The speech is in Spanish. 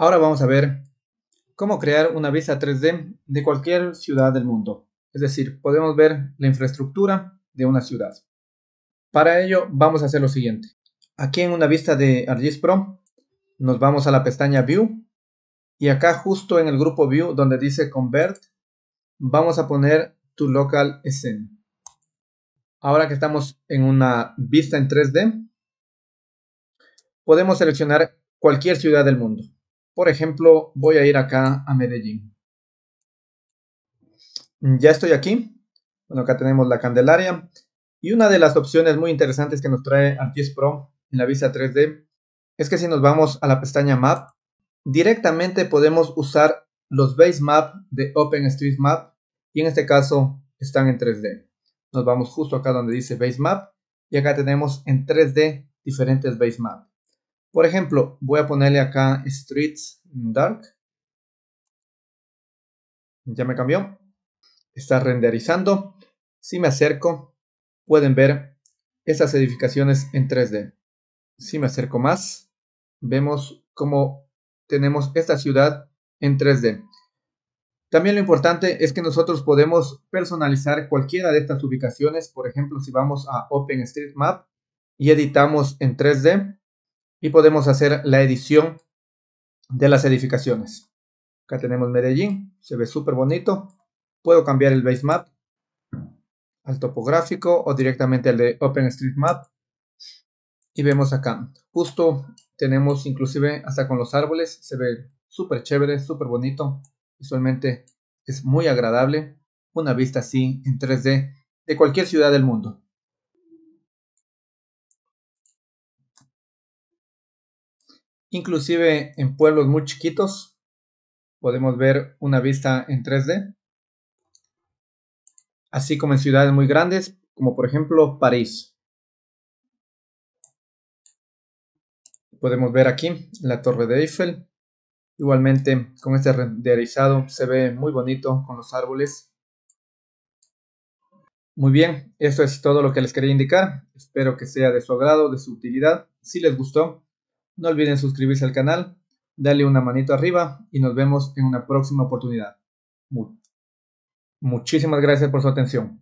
Ahora vamos a ver cómo crear una vista 3D de cualquier ciudad del mundo. Es decir, podemos ver la infraestructura de una ciudad. Para ello vamos a hacer lo siguiente. Aquí en una vista de ArcGIS Pro nos vamos a la pestaña View y acá justo en el grupo View donde dice Convert vamos a poner To Local Scene. Ahora que estamos en una vista en 3D podemos seleccionar cualquier ciudad del mundo. Por ejemplo, voy a ir acá a Medellín. Ya estoy aquí. Bueno, acá tenemos la Candelaria. Y una de las opciones muy interesantes que nos trae Artis Pro en la vista 3D es que si nos vamos a la pestaña Map, directamente podemos usar los base map de OpenStreetMap y en este caso están en 3D. Nos vamos justo acá donde dice base map y acá tenemos en 3D diferentes base Maps. Por ejemplo, voy a ponerle acá Streets Dark. Ya me cambió. Está renderizando. Si me acerco, pueden ver estas edificaciones en 3D. Si me acerco más, vemos cómo tenemos esta ciudad en 3D. También lo importante es que nosotros podemos personalizar cualquiera de estas ubicaciones. Por ejemplo, si vamos a OpenStreetMap y editamos en 3D, y podemos hacer la edición de las edificaciones. Acá tenemos Medellín, se ve súper bonito. Puedo cambiar el base map al topográfico o directamente al de OpenStreetMap. Y vemos acá, justo tenemos inclusive hasta con los árboles, se ve súper chévere, súper bonito. Visualmente es muy agradable. Una vista así en 3D de cualquier ciudad del mundo. Inclusive en pueblos muy chiquitos podemos ver una vista en 3D. Así como en ciudades muy grandes, como por ejemplo París. Podemos ver aquí la Torre de Eiffel. Igualmente con este renderizado se ve muy bonito con los árboles muy bien, esto es todo lo que les quería indicar. Espero que sea de su agrado, de su utilidad. Si les gustó, no olviden suscribirse al canal, darle una manito arriba y nos vemos en una próxima oportunidad. Muchísimas gracias por su atención.